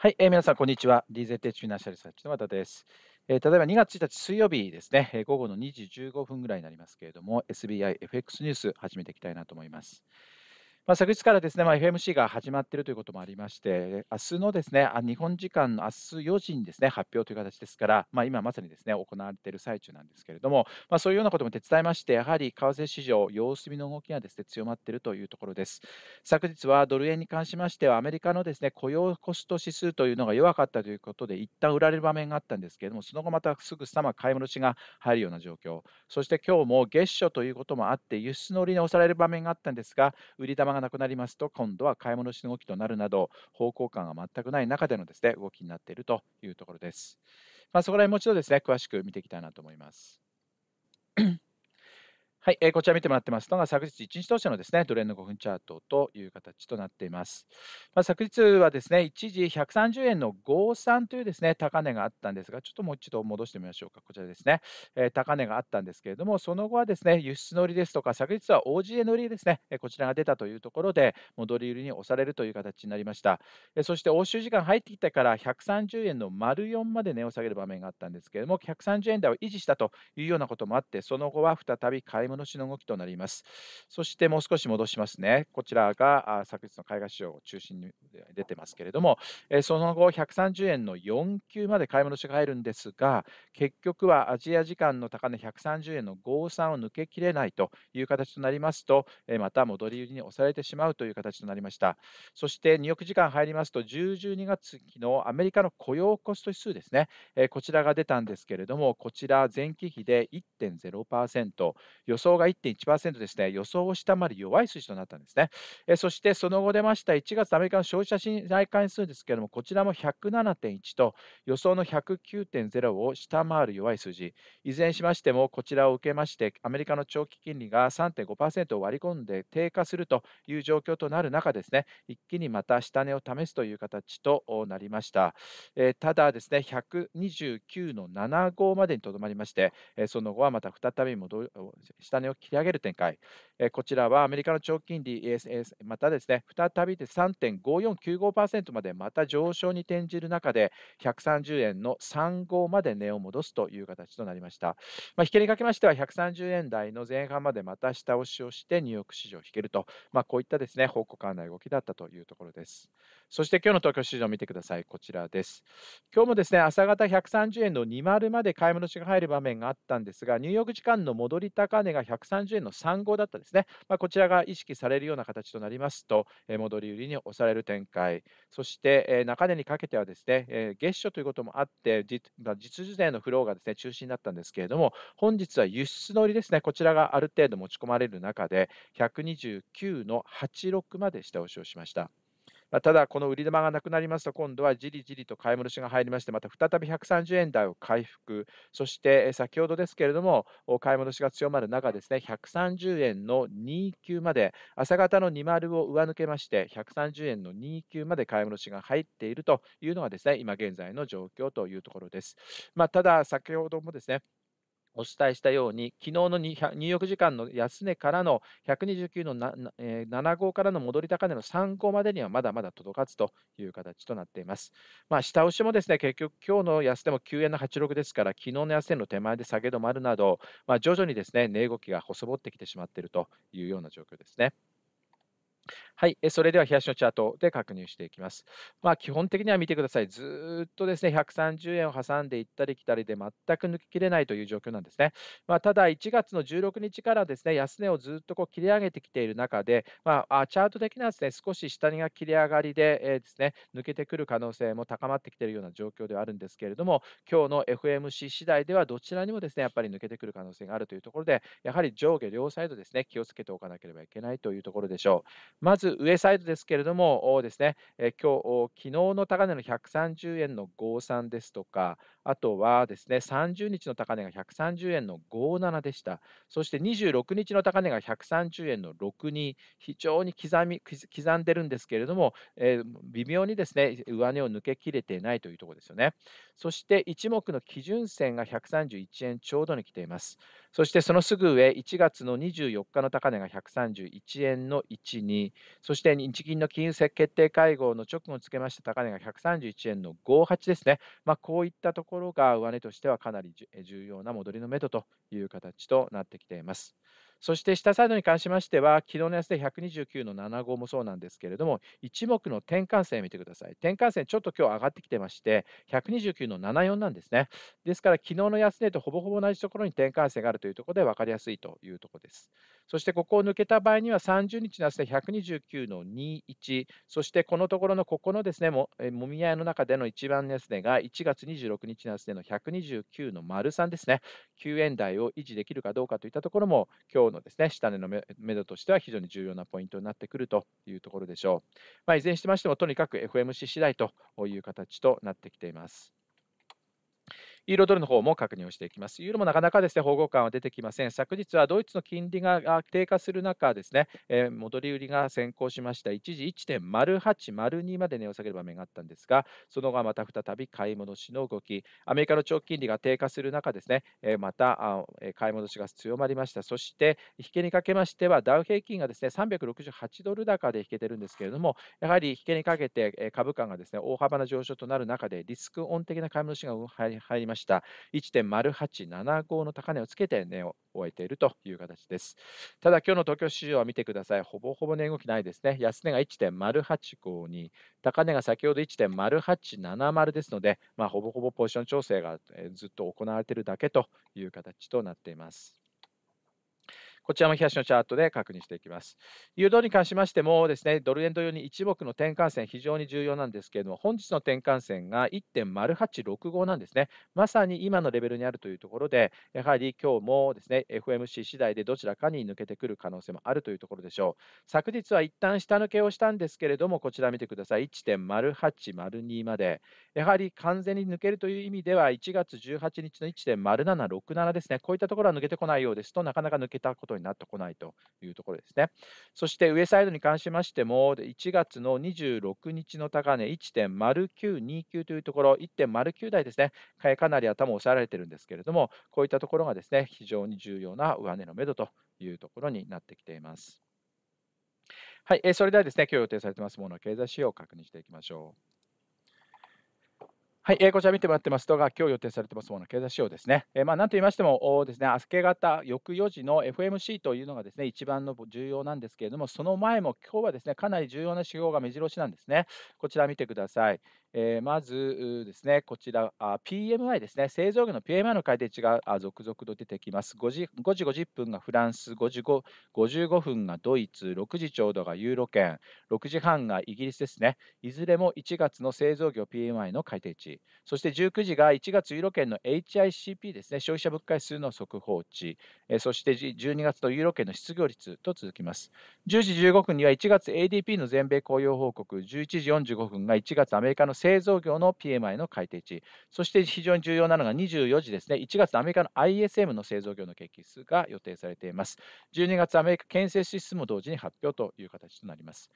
はい、えー、皆さん、こんにちは。DZ テッチフィナンシャルサーチの和田です。えー、例えばま2月1日水曜日ですね、えー、午後の2時15分ぐらいになりますけれども、SBI FX ニュース始めていきたいなと思います。まあ、昨日からですね、まあ、FMC が始まっているということもありまして、明日のですね、日本時間の明日4時にですね、発表という形ですから、まあ、今まさにですね、行われている最中なんですけれども、まあ、そういうようなことも手伝いまして、やはり為替市場、様子見の動きがですね、強まっているというところです。昨日はドル円に関しましては、アメリカのですね、雇用コスト指数というのが弱かったということで、一旦売られる場面があったんですけれども、その後またすぐさま買い戻しが入るような状況、そして今日も月初ということもあって、輸出の売りに押される場面があったんですが、売り玉ががなくなりますと、今度は買い物しの動きとなるなど、方向感が全くない中でのですね動きになっているというところです。まあ、そこら辺もう一度ですね詳しく見ていきたいなと思います。はい、えー、こちら見てもらってますのが、昨日1日当社のですね、ドル円の5分チャートという形となっています。まあ、昨日はですね、一時130円の53というですね、高値があったんですが、ちょっともう一度戻してみましょうか。こちらですね、えー、高値があったんですけれども、その後はですね、輸出乗りですとか、昨日は OGA 乗りですね、えこちらが出たというところで、戻り売りに押されるという形になりました。えそして、欧州時間入ってきてから130円の丸4まで値を下げる場面があったんですけれども、130円台を維持したというようなこともあって、その後は再び買い物戻しの動きとなります。そしてもう少し戻しますね。こちらが昨日の絵画市場を中心に出てますけれども、その後130円の4級まで買い戻しが入るんですが、結局はアジア時間の高値130円の53を抜けきれないという形となりますと、また戻り売りに押されてしまうという形となりました。そして入浴時間入りますと、10、12月期のアメリカの雇用コスト指数ですね、こちらが出たんですけれども、こちら前期比で1.0%、予想想が1.1%ですね、予想を下回る弱い数字となったんですね。えそしてその後出ました1月アメリカの消費者信頼関数ですけれども、こちらも107.1と予想の109.0を下回る弱い数字、いずれにしましても、こちらを受けまして、アメリカの長期金利が3.5%を割り込んで低下するという状況となる中ですね、一気にまた下値を試すという形となりました。えただですね、129の75までにとどまりまして、えその後はまた再び戻下値を切り上げる展開こちらはアメリカの長期金利、またですね、再びで3.5495%までまた上昇に転じる中で、130円の35まで値を戻すという形となりました。まあ、引けにかけましては、130円台の前半までまた下押しをして、ニューヨーク市場を引けると、まあ、こういったですね、方向感の動きだったというところです。そして今日の東京市場を見てください。こちらです。今日もですね、朝方130円の20まで買い戻しが入る場面があったんですが、ニューヨーク時間の戻り高値が130円の35だったです。ですね、まあ、こちらが意識されるような形となりますと、え戻り売りに押される展開、そして、え中値にかけてはですね、え月初ということもあって実、まあ、実需税のフローがですね中心になったんですけれども、本日は輸出の売りですね、こちらがある程度持ち込まれる中で、129の86まで下押しをしました。まあ、ただ、この売り玉がなくなりますと、今度はじりじりと買い戻しが入りまして、また再び130円台を回復、そして先ほどですけれども、買い戻しが強まる中ですね、130円の29まで、朝方の20を上抜けまして、130円の29まで買い戻しが入っているというのがですね、今現在の状況というところです。まあ、ただ、先ほどもですね、お伝えしたように、昨日の入浴時間の安値からの129のな、え7号からの戻り高値の3号までにはまだまだ届かずという形となっています。まあ、下押しもですね、結局今日の安値も9円の86ですから、昨日の安値の手前で下げ止まるなど、まあ、徐々にですね、値動きが細ぼってきてしまっているというような状況ですね。はい、それでは冷やしのチャートで確認していきます。まあ、基本的には見てください、ずっとですね130円を挟んでいったり来たりで全く抜ききれないという状況なんですね。まあ、ただ、1月の16日からですね安値をずっとこう切り上げてきている中で、まあ、チャート的にはですね少し下にが切り上がりで,、えー、ですね抜けてくる可能性も高まってきているような状況ではあるんですけれども、今日の FMC 次第ではどちらにもですねやっぱり抜けてくる可能性があるというところで、やはり上下両サイドですね気をつけておかなければいけないというところでしょう。まず上サイドですけれどもですね、え今日昨日の高値の130円の53ですとかあとはですね30日の高値が130円の57でしたそして26日の高値が130円の62非常に刻み刻んでるんですけれども、えー、微妙にですね上値を抜けきれてないというところですよねそして一目の基準線が131円ちょうどに来ていますそしてそのすぐ上1月の24日の高値が131円の12そして日銀の金融決定会合の直後につけました高値が131円の58ですね、まあ、こういったところが上値としてはかなり重要な戻りの目処という形となってきています。そして下サイドに関しましては、昨日の安で129の75もそうなんですけれども、一目の転換線見てください。転換線、ちょっと今日上がってきてまして、129の74なんですね。ですから、昨日の安値とほぼほぼ同じところに転換線があるというところで分かりやすいというところです。そしてここを抜けた場合には30日の朝129の21、そしてこのところのここのですねももみ合いの中での一番安値が1月26日の安での129の丸3ですね、9円台を維持できるかどうかといったところも、今日のですね下値の目処としては非常に重要なポイントになってくるというところでしょう。まあ、いずれにしてましても、とにかく FMC 次第という形となってきています。ユーロドルの方も確認をしていきます。ユーロもなかなかですね、保護感は出てきません。昨日はドイツの金利が低下する中ですね、えー、戻り売りが先行しました。一時1.0802まで値を下げる場面があったんですが、その後はまた再び買い戻しの動き、アメリカの長期金利が低下する中ですね、えー、また買い戻しが強まりました。そして、引けにかけましては、ダウ平均がですね、368ドル高で引けてるんですけれども、やはり引けにかけて株価がですね、大幅な上昇となる中で、リスクオン的な買い戻しが入りました。した。1.0875の高値をつけて値を終えているという形です。ただ、今日の東京市場は見てください。ほぼほぼ値動きないですね。安値が1.0852、高値が先ほど1.0870ですので、まあ、ほぼほぼポジション調整がずっと行われているだけという形となっています。こちらも東のチャートで確認していきます。誘導に関しましてもですね、ドル円同様に一目の転換線非常に重要なんですけれども、本日の転換線が1.0865なんですね。まさに今のレベルにあるというところで、やはり今日もですね、FMC 次第でどちらかに抜けてくる可能性もあるというところでしょう。昨日は一旦下抜けをしたんですけれども、こちら見てください。1.0802まで。やはり完全に抜けるという意味では、1月18日の1.0767ですね。こういったところは抜けてこないようですとなかなか抜けたことになってこないというところですね。そして上サイドに関しましても、1月の26日の高値1.0929というところ、1.09台ですね、かなり頭を押さえられているんですけれども、こういったところがですね、非常に重要な上値のめどというところになってきています。はい、えそれではですね、今日予定されていますものの経済指標を確認していきましょう。はい、えー、こちら見てもらってます動画、今日予定されてますもの経済指標ですね。えー、まあ、なんと言いましても、ですね、明け方、翌4時の FMC というのがですね、一番の重要なんですけれども、その前も今日はですね、かなり重要な指標が目白押しなんですね。こちら見てください。えー、まずですね、こちら、PMI ですね、製造業の PMI の改定値が続々と出てきます。5時 ,5 時50分がフランス、5時55分がドイツ、6時ちょうどがユーロ圏、6時半がイギリスですね、いずれも1月の製造業 PMI の改定値。そして19時が1月ユーロ圏の HICP ですね、消費者物価指数の速報値、そして12月のユーロ圏の失業率と続きます。10時15分には1月 ADP の全米雇用報告、11時45分が1月アメリカの製造業の PMI の改定値、そして非常に重要なのが24時ですね、1月アメリカの ISM の製造業の景気指数が予定されています。12月アメリカ建設指数も同時に発表という形となります。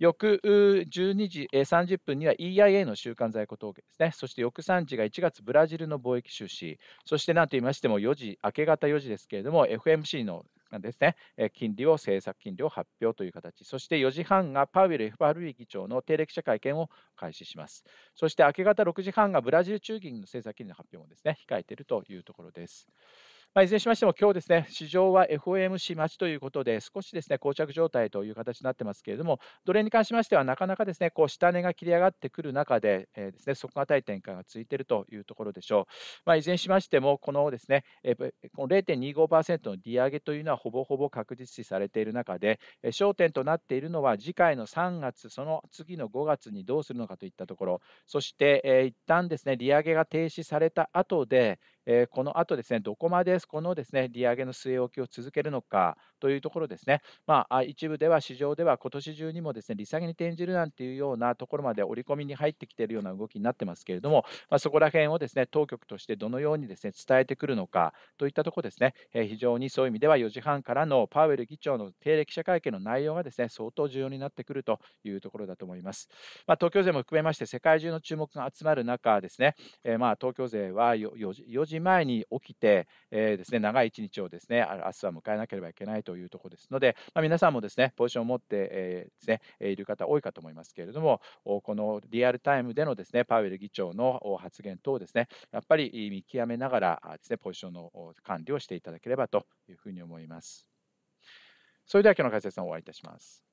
翌12時30分には EIA の週刊在庫統計ですね、そして翌3時が1月ブラジルの貿易収支、そしてなんと言いましても4時、明け方4時ですけれども、FMC のですね、金利を政策金利を発表という形、そして4時半がパウエル FRB 議長の定例記者会見を開始します。そして明け方6時半がブラジル中銀の政策金利の発表もですね控えているというところです。まあ、いずれにしましても、今日ですね、市場は FOMC 待ちということで、少しですね、膠着状態という形になってますけれども、どれに関しましては、なかなかですね、こう下値が切り上がってくる中で、えー、ですね、底堅い展開が続いているというところでしょう。まあ、いずれにしましても、このですね、この0.25%の利上げというのはほぼほぼ確実視されている中で、焦点となっているのは、次回の3月、その次の5月にどうするのかといったところ、そして、えー、一旦ですね、利上げが停止された後で、えこのあとですね、どこまでこのですね利上げの据え置きを続けるのかというところですね、まあ、一部では市場では今年中にもですね利下げに転じるなんていうようなところまで織り込みに入ってきているような動きになってますけれども、まあ、そこら辺をですね当局としてどのようにですね伝えてくるのかといったところですね、え非常にそういう意味では4時半からのパウエル議長の定例記者会見の内容がですね相当重要になってくるというところだと思います。まあ、東京税も含めまして世界中の注目が集まる中ですね、えまあ東京税は 4, 4時前に起きて、えー、ですね、長い一日をですね、明日は迎えなければいけないというところですので、まあ、皆さんもですね、ポジションを持って、えー、ですね、いる方多いかと思いますけれども、このリアルタイムでのですね、パウエル議長の発言等ですね、やっぱり見極めながらですね、ポジションの管理をしていただければというふうに思います。それでは今日の解説をお会いいたします。